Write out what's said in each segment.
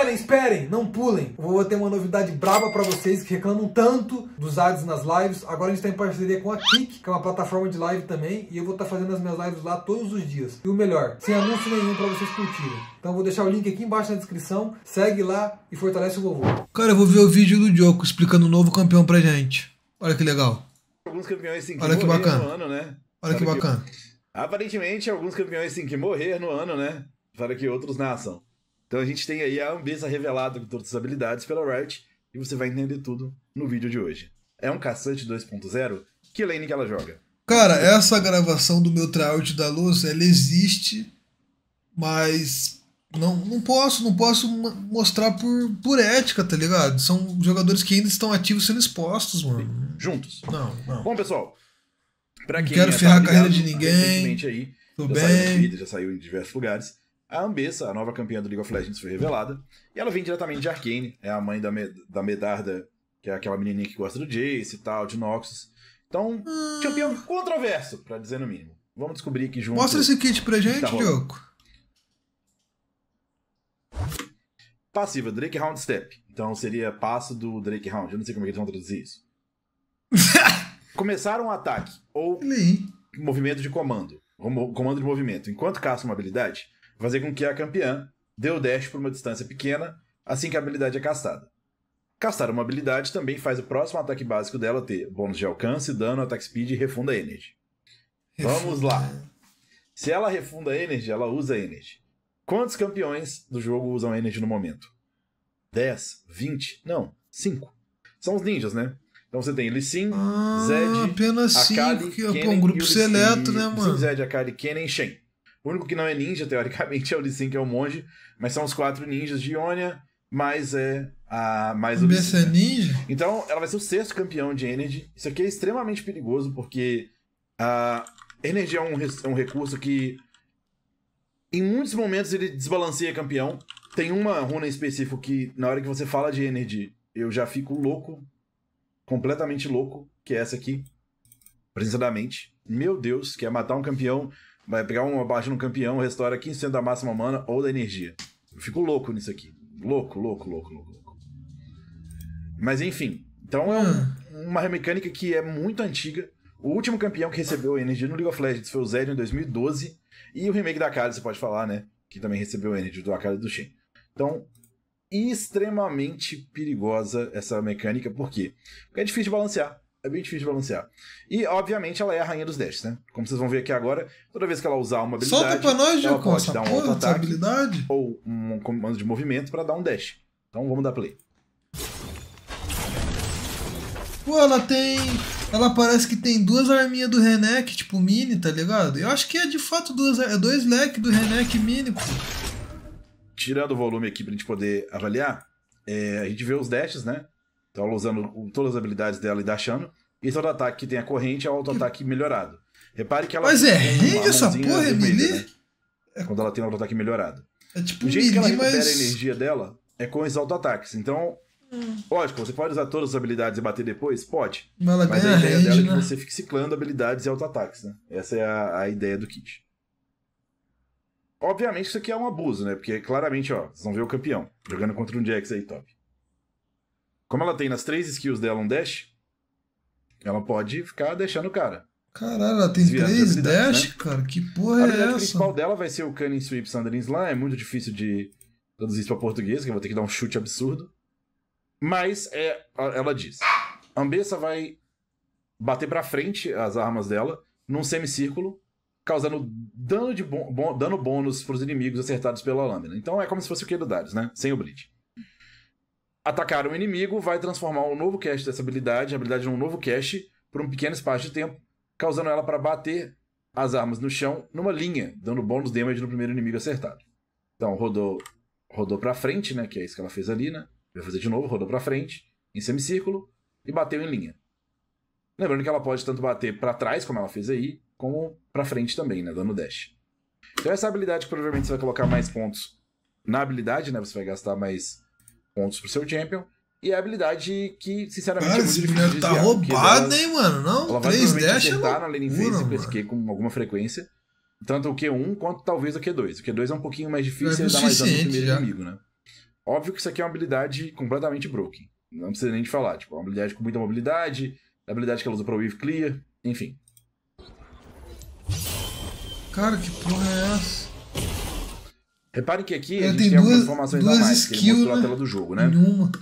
Esperem, esperem, não pulem. Vou ter uma novidade braba para vocês que reclamam tanto dos ads nas lives. Agora a gente está em parceria com a Kik, que é uma plataforma de live também, e eu vou estar tá fazendo as minhas lives lá todos os dias. E o melhor, sem anúncio nenhum para vocês curtirem. Então vou deixar o link aqui embaixo na descrição. Segue lá e fortalece o vovô. Cara, eu vou ver o vídeo do Diogo explicando o novo campeão pra gente. Olha que legal. Alguns campeões têm que Olha que bacana. Ano, né? Olha que, que bacana. Aparentemente, alguns campeões têm que morrer no ano, né? Para que outros nasçam. Então a gente tem aí a Ambesa revelada com todas as habilidades pela Riot e você vai entender tudo no vídeo de hoje. É um caçante 2.0? Que lane que ela joga? Cara, essa gravação do meu tryout da luz, ela existe, mas não, não posso, não posso mostrar por, por ética, tá ligado? São jogadores que ainda estão ativos sendo expostos, mano. Juntos. Não, não. Bom, pessoal, pra quem não quero é ferrar a carreira de ninguém. Aí, Tô já bem. Saiu Twitter, já saiu em diversos lugares. A Ambessa, a nova campeã do League of Legends, foi revelada. E ela vem diretamente de Arcane, é a mãe da, da Medarda, que é aquela menininha que gosta do Jace e tal, de Noxus. Então, hum... campeão controverso, para dizer no mínimo. Vamos descobrir aqui junto. Mostra esse kit pra gente, tá Diogo. Passiva, Drake Round Step. Então seria passo do Drake Round. Eu não sei como é que eles vão traduzir isso. Começar um ataque ou movimento de comando. Comando de movimento. Enquanto caça uma habilidade, fazer com que a campeã dê o dash por uma distância pequena assim que a habilidade é castada. Castar uma habilidade também faz o próximo ataque básico dela ter bônus de alcance, dano, ataque speed e refunda energy. Vamos lá! Se ela refunda energy, ela usa energy. Quantos campeões do jogo usam energy no momento? 10? 20? Não, 5. São os ninjas, né? Então você tem Lissin, ah, Zed, apenas Akali, cinco, que é, Kennen, um grupo seleto, né, mano? Zed, Akali, Kennen e Shen. O único que não é ninja, teoricamente, é o Lee que é o monge, mas são os quatro ninjas de Ionia, mais é a mais o é né? ninja. Então, ela vai ser o sexto campeão de Energy. Isso aqui é extremamente perigoso, porque a ah, Energy é um, é um recurso que, em muitos momentos, ele desbalanceia campeão. Tem uma runa em específico que, na hora que você fala de Energy, eu já fico louco, completamente louco, que é essa aqui. Presença da mente. Meu Deus, que é matar um campeão Vai pegar uma baixa no campeão, restaura 15% da máxima mana ou da energia. Eu fico louco nisso aqui. Louco, louco, louco, louco, louco. Mas enfim. Então é um, uma mecânica que é muito antiga. O último campeão que recebeu energia no League of Legends foi o Zed em 2012. E o remake da Akali, você pode falar, né? Que também recebeu energia do Akali do Shen. Então, extremamente perigosa essa mecânica, por quê? Porque é difícil de balancear é bem difícil de balancear. E, obviamente, ela é a rainha dos dashes, né? Como vocês vão ver aqui agora, toda vez que ela usar uma habilidade, Solta pra nós, ela pode dar um auto ou um comando de movimento para dar um dash. Então vamos dar play. Pô, ela tem... Ela parece que tem duas arminhas do Renek, tipo, mini, tá ligado? Eu acho que é, de fato, duas, é dois leques do Renek mini, pô. Tirando o volume aqui pra gente poder avaliar, é, a gente vê os dashes, né? Então ela usando todas as habilidades dela e da E todo ataque que tem a corrente é auto-ataque melhorado. Repare que ela. Mas é rende essa porra, é melee? Né? É... Quando ela tem auto-ataque melhorado. É tipo o jeito melee, que ela recupera mas... a energia dela é com os auto-ataques. Então, hum. lógico, você pode usar todas as habilidades e bater depois? Pode. Mas, ela mas a ideia range, dela né? é que né? você fique ciclando habilidades e auto-ataques, né? Essa é a, a ideia do kit. Obviamente isso aqui é um abuso, né? Porque claramente, ó, vocês vão ver o campeão jogando contra um Jax aí top. Como ela tem nas três skills dela um dash, ela pode ficar deixando o cara. Caralho, ela tem três dash, né? cara? Que porra a é essa? A principal dela vai ser o Cunning Sweep Sandrin's lá. É muito difícil de traduzir isso pra português, que eu vou ter que dar um chute absurdo. Mas é, ela diz: a Ambessa vai bater pra frente as armas dela num semicírculo, causando dano, de dano bônus pros inimigos acertados pela lâmina. Então é como se fosse o do Darius, né? Sem o bleed atacar um inimigo vai transformar um novo cache dessa habilidade, a habilidade num novo cache, por um pequeno espaço de tempo, causando ela para bater as armas no chão numa linha, dando bônus damage no primeiro inimigo acertado. Então rodou, rodou para frente, né, que é isso que ela fez ali, né? Vai fazer de novo, rodou para frente, em semicírculo e bateu em linha. Lembrando que ela pode tanto bater para trás, como ela fez aí, como para frente também, né, dando dash. Então essa habilidade que provavelmente você vai colocar mais pontos na habilidade, né, você vai gastar mais pontos pro seu champion. E é a habilidade que, sinceramente, Cara, é esse boneco tá roubado, hein, mano? Não, ela 3 vai dash é loucura, na laning phase mano. e com alguma frequência. Tanto o Q1 quanto talvez o Q2. O Q2 é um pouquinho mais difícil, é ele dá mais dano no primeiro já. inimigo, né? Óbvio que isso aqui é uma habilidade completamente broken. Não precisa nem de falar. Tipo, é uma habilidade com muita mobilidade, é habilidade que ela usa pra wave clear, enfim. Cara, que porra é essa? Reparem que aqui a gente tem, algumas informações duas a mais, que ele mostrou na tela do jogo, né? Nenhuma.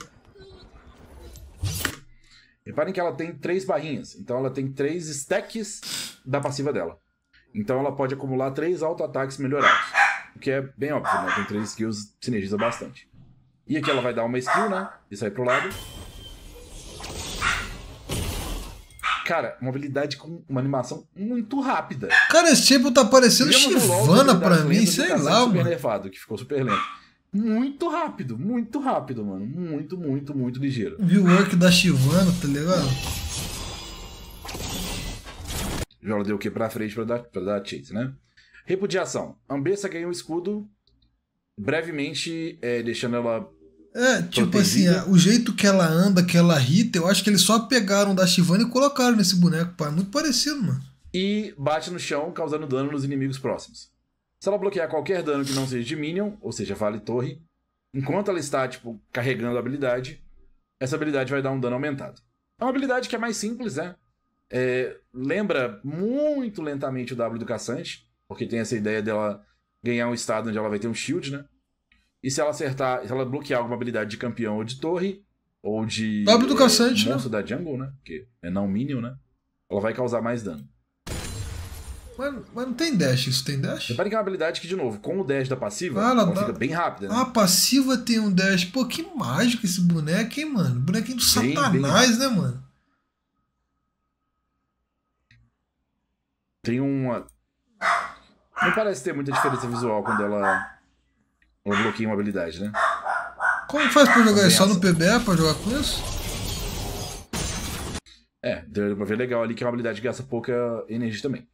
Reparem que ela tem três barrinhas. Então ela tem três stacks da passiva dela. Então ela pode acumular três auto-ataques melhorados. O que é bem óbvio, né? Tem três skills sinergiza bastante. E aqui ela vai dar uma skill, né? E sair pro lado. Cara, uma habilidade com uma animação muito rápida. Cara, esse tipo tá parecendo Chivana pra mim, sei tá lá, super mano. Elevado, que ficou super lento. Muito rápido, muito rápido, mano. Muito, muito, muito ligeiro. Viu o work da Chivana, tá ligado? Jola deu o que pra frente pra dar, pra dar chase, né? Repudiação. Ambessa ganhou o escudo, brevemente é, deixando ela é, tipo protegida. assim, o jeito que ela anda, que ela irrita, eu acho que eles só pegaram da Shivana e colocaram nesse boneco, pá. É muito parecido, mano. E bate no chão, causando dano nos inimigos próximos. Se ela bloquear qualquer dano que não seja de Minion, ou seja, Vale Torre, enquanto ela está, tipo, carregando a habilidade, essa habilidade vai dar um dano aumentado. É uma habilidade que é mais simples, né? É, lembra muito lentamente o W do caçante, porque tem essa ideia dela ganhar um estado onde ela vai ter um shield, né? E se ela acertar, se ela bloquear alguma habilidade de campeão ou de torre, ou de. W do caçante, né? monstro da jungle, né? Porque é não minion, né? Ela vai causar mais dano. Mas, mas não tem dash, isso tem dash? Reparem que é uma habilidade que, de novo, com o dash da passiva, ah, ela, ela dá... fica bem rápida. Né? Ah, a passiva tem um dash. Pô, que mágico esse boneco, hein, mano? Bonequinho do bem, satanás, bem... né, mano? Tem uma. Não parece ter muita diferença visual quando ela eu bloqueia uma habilidade, né? Como faz pra jogar isso? Só no PBA é pra jogar com isso? É, deu pra ver legal ali que é uma habilidade que gasta pouca energia também.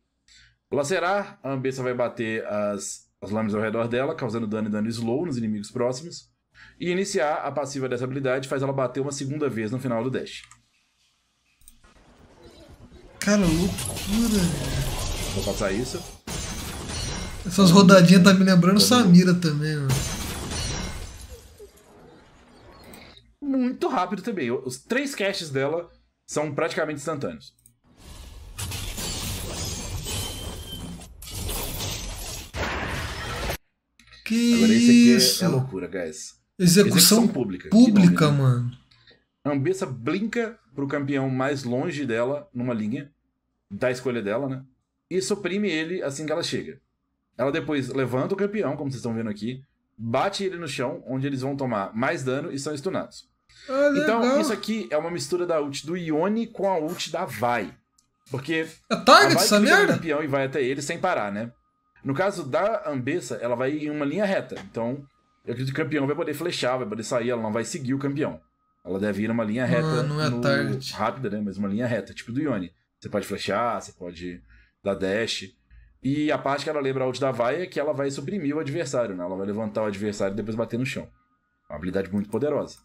Lacerar, a Ambessa vai bater as, as lâminas ao redor dela, causando dano e dano slow nos inimigos próximos. E iniciar a passiva dessa habilidade faz ela bater uma segunda vez no final do dash. Cara, loucura! Vou passar isso. Essas rodadinhas tá me lembrando tá Samira também, mano. Muito rápido também. Os três caches dela são praticamente instantâneos. Que Agora, é, é isso? é loucura, guys. Execução, Execução pública. Pública, nome, mano. A Ambessa blinka pro campeão mais longe dela, numa linha, da escolha dela, né? E suprime ele assim que ela chega. Ela depois levanta o campeão, como vocês estão vendo aqui, bate ele no chão, onde eles vão tomar mais dano e são stunados. Ah, então, isso aqui é uma mistura da ult do Ione com a ult da Vai. Porque é target, a Vai essa merda? o campeão e vai até ele sem parar, né? No caso da Ambessa, ela vai em uma linha reta. Então, eu acredito que o campeão vai poder flechar, vai poder sair, ela não vai seguir o campeão. Ela deve ir numa linha ah, reta. Ah, não é no... target. Rápida, né? Mas uma linha reta, tipo do Ione. Você pode flechar, você pode dar dash. E a parte que ela lembra out da vai é que ela vai suprimir o adversário, né? Ela vai levantar o adversário e depois bater no chão. É uma habilidade muito poderosa.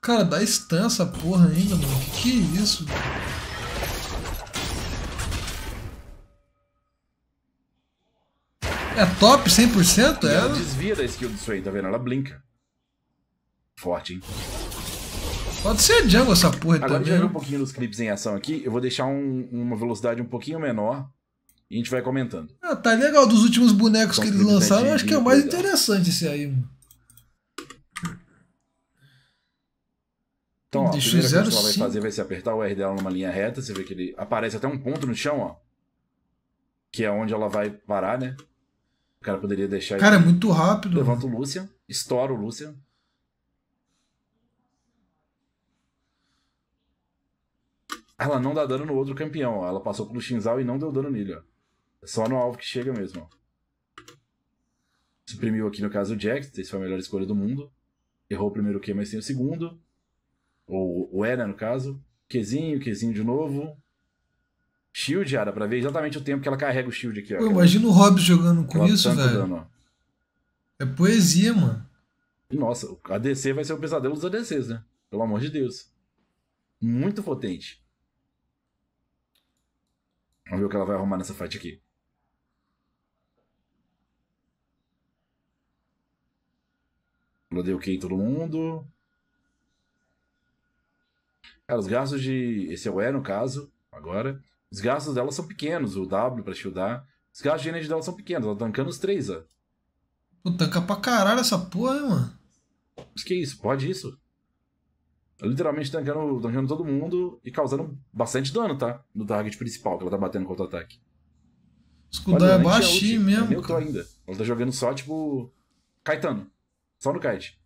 Cara, dá stun essa porra ainda, mano. Que que é isso? É top 100%? E é? Ela desvia da skill disso aí, tá vendo? Ela blinka. Forte, hein? Pode ser jungle essa porra Agora também. Agora já viu um pouquinho dos clipes em ação aqui. Eu vou deixar um, uma velocidade um pouquinho menor e a gente vai comentando. Ah, tá legal. Dos últimos bonecos que eles lançaram, acho que é o mais interessante esse aí, mano. Então, ó, a primeira que ela vai fazer vai ser apertar o R dela numa linha reta. Você vê que ele aparece até um ponto no chão, ó. Que é onde ela vai parar, né? O cara poderia deixar. Cara, ele... é muito rápido. Levanta mano. o Lúcia, estoura o Lúcia. Ela não dá dano no outro campeão, ó. Ela passou pelo Xinzal e não deu dano nele, ó. Só no alvo que chega mesmo. Ó. Suprimiu aqui, no caso, o Jax. Essa foi a melhor escolha do mundo. Errou o primeiro Q, mas tem o segundo. Ou o né, no caso. Qzinho, Qzinho de novo. Shield, Ara, pra ver exatamente o tempo que ela carrega o shield aqui. Ó. Pô, imagina o Hobbs jogando com tá isso, velho. Dano, é poesia, mano. Nossa, o ADC vai ser o pesadelo dos ADCs, né? Pelo amor de Deus. Muito potente. Vamos ver o que ela vai arrumar nessa fight aqui. Eu em todo mundo. Cara, os gastos de. Esse é o E no caso, agora. Os gastos dela são pequenos, o W pra shieldar. Os gastos de energia dela são pequenos, ela tá tanca os três, ó. Pô, tanca pra caralho essa porra, hein, mano. Mas que isso, pode isso. Tá literalmente tancando, tancando todo mundo e causando bastante dano, tá? No target principal, que ela tá batendo contra-ataque. o Escudar é, é, é baixinho é mesmo. Eu tô ainda. Ela tá jogando só, tipo. Caetano. Só no kite.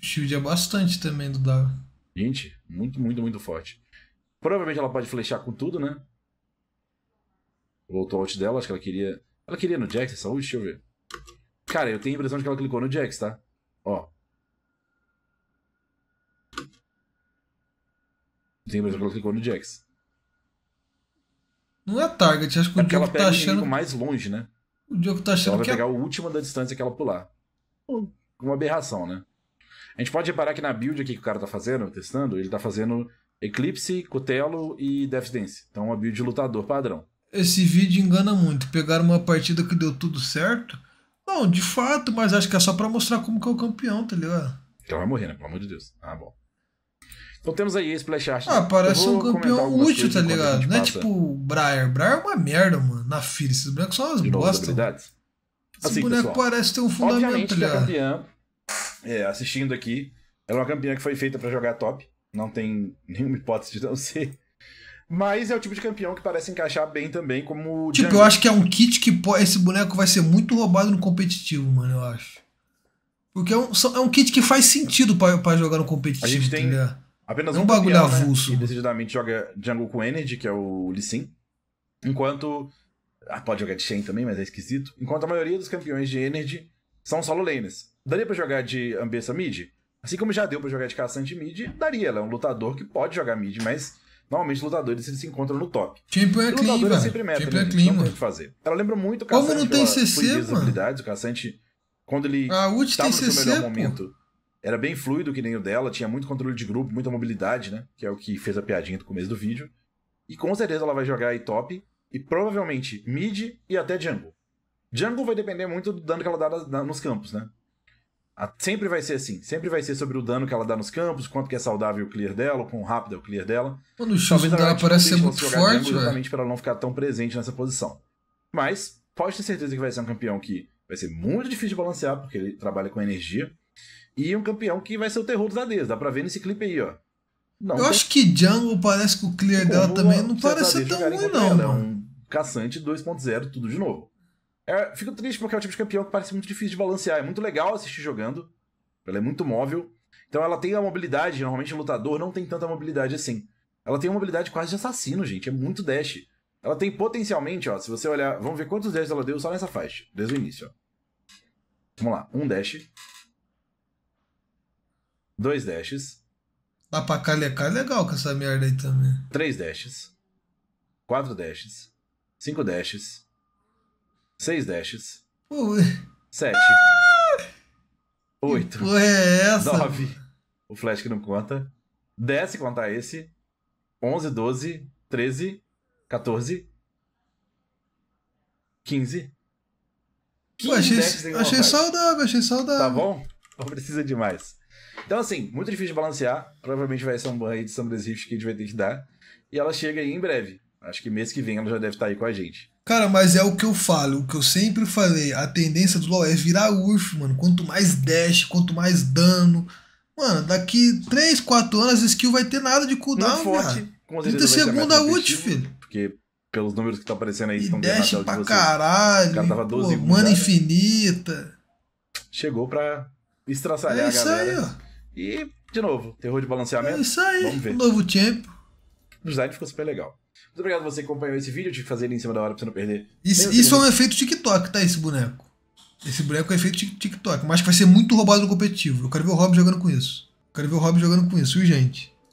O shield é bastante também do Daga. Gente, muito, muito, muito forte. Provavelmente ela pode flechar com tudo, né? Voltou out dela, acho que ela queria. Ela queria no Jax essa ult, deixa eu ver. Cara, eu tenho a impressão de que ela clicou no Jax, tá? Ó. Eu tenho a impressão de que ela clicou no Jax. Não é target, acho que é o Diogo tá achando. mais longe, né? O Diogo tá achando ela que. vai é pegar o último da distância que ela pular uma aberração, né? A gente pode reparar que na build aqui que o cara tá fazendo, testando, ele tá fazendo Eclipse, Cutelo e Death Dance. Então, uma build de lutador padrão. Esse vídeo engana muito. Pegaram uma partida que deu tudo certo. Não, de fato, mas acho que é só pra mostrar como que é o campeão, tá ligado? Então vai morrer, né? Pelo amor de Deus. Ah, bom. Então temos aí esse Splash Art. Ah, parece um campeão útil, tá ligado? Não é tipo o Briar. Briar é uma merda, mano. Na fila, esses brancos são umas bosta. Esse assim, boneco tipo, né, pessoal, parece ter um fundamento. Obviamente que a campeã, é, assistindo aqui, ela é uma campeã que foi feita para jogar top. Não tem nenhuma hipótese de não ser. Mas é o tipo de campeão que parece encaixar bem também como. Tipo, eu acho que é um kit que pode, esse boneco vai ser muito roubado no competitivo, mano, eu acho. Porque é um, é um kit que faz sentido para jogar no competitivo, a gente tem entendeu? Apenas é um, um bagulho campeão, né, avulso. Né, que decididamente joga Jungle com Energy, que é o Lee Sin. Enquanto ah, pode jogar de Shen também, mas é esquisito. Enquanto a maioria dos campeões de Energy são solo laners. Daria pra jogar de Ambessa mid? Assim como já deu para jogar de caçante mid, daria. Ela é um lutador que pode jogar mid, mas Normalmente lutadores eles se encontram no top. Champion tipo, é clean, velho. É sempre meta, Champion tipo, né? é clean, não tem o que fazer. Ela lembra muito o caçante. Como não tem CC, mano? habilidades, o Cassante, quando ele a ult tem no CC, seu melhor pô. momento, era bem fluido que nem o dela, tinha muito controle de grupo, muita mobilidade, né? Que é o que fez a piadinha do começo do vídeo. E com certeza ela vai jogar aí top e provavelmente mid e até jungle. Jungle vai depender muito do dano que ela dá nos campos, né? Sempre vai ser assim. Sempre vai ser sobre o dano que ela dá nos campos, quanto que é saudável o clear dela, o quão rápido é o clear dela. Mano, o chute dela parece ser muito forte, jungle, Exatamente para ela não ficar tão presente nessa posição. Mas pode ter certeza que vai ser um campeão que vai ser muito difícil de balancear, porque ele trabalha com energia. E um campeão que vai ser o terror dos ADs. Dá pra ver nesse clipe aí, ó. Não, eu tem... acho que Jungle parece que o clear tipo, dela também não tá parece tão ruim, não. Ela. É caçante 2.0, tudo de novo. É, fico triste porque é o tipo de campeão que parece muito difícil de balancear. É muito legal assistir jogando. Ela é muito móvel. Então ela tem a mobilidade, normalmente o lutador não tem tanta mobilidade assim. Ela tem uma mobilidade quase de assassino, gente. É muito dash. Ela tem potencialmente, ó, se você olhar. Vamos ver quantos dash ela deu só nessa faixa, desde o início, ó. Vamos lá, um dash. Dois dashes. Dá pra calecar legal com essa merda aí também. Três dashes. Quatro dashes. 5 dashes. 6 dashes. Ui. 7. 8. 9. O flash que não conta. 10 se contar esse. 11, 12, 13, 14, 15. 15 eu achei, achei saudável, achei saudável. Tá bom? Não precisa de mais. Então, assim, muito difícil de balancear. Provavelmente vai ser um ban aí de Sombras Rift que a gente vai ter que dar. E ela chega aí em breve. Acho que mês que vem ela já deve estar tá aí com a gente. Cara, mas é o que eu falo, o que eu sempre falei. A tendência do LoL é virar urso, mano. Quanto mais dash, quanto mais dano. Mano, daqui 3, 4 anos a skill vai ter nada de cooldown, Não forte, cara. 30 segundos a ult, filho. Porque pelos números que estão tá aparecendo aí, e estão dash pra você. caralho. O cara tava 12 pô, mana né? infinita. Chegou pra estraçalhar é isso a galera. Aí, ó. E, de novo, terror de balanceamento. É isso aí. Vamos ver. Um novo tempo. O design ficou super legal. Muito obrigado você que acompanhou esse vídeo. Eu tive que fazer ele em cima da hora pra você não perder. Isso, isso é um efeito TikTok, tá? Esse boneco. Esse boneco é efeito TikTok, mas que vai ser muito roubado no competitivo. Eu quero ver o Rob jogando com isso. Eu quero ver o Rob jogando com isso, viu, gente?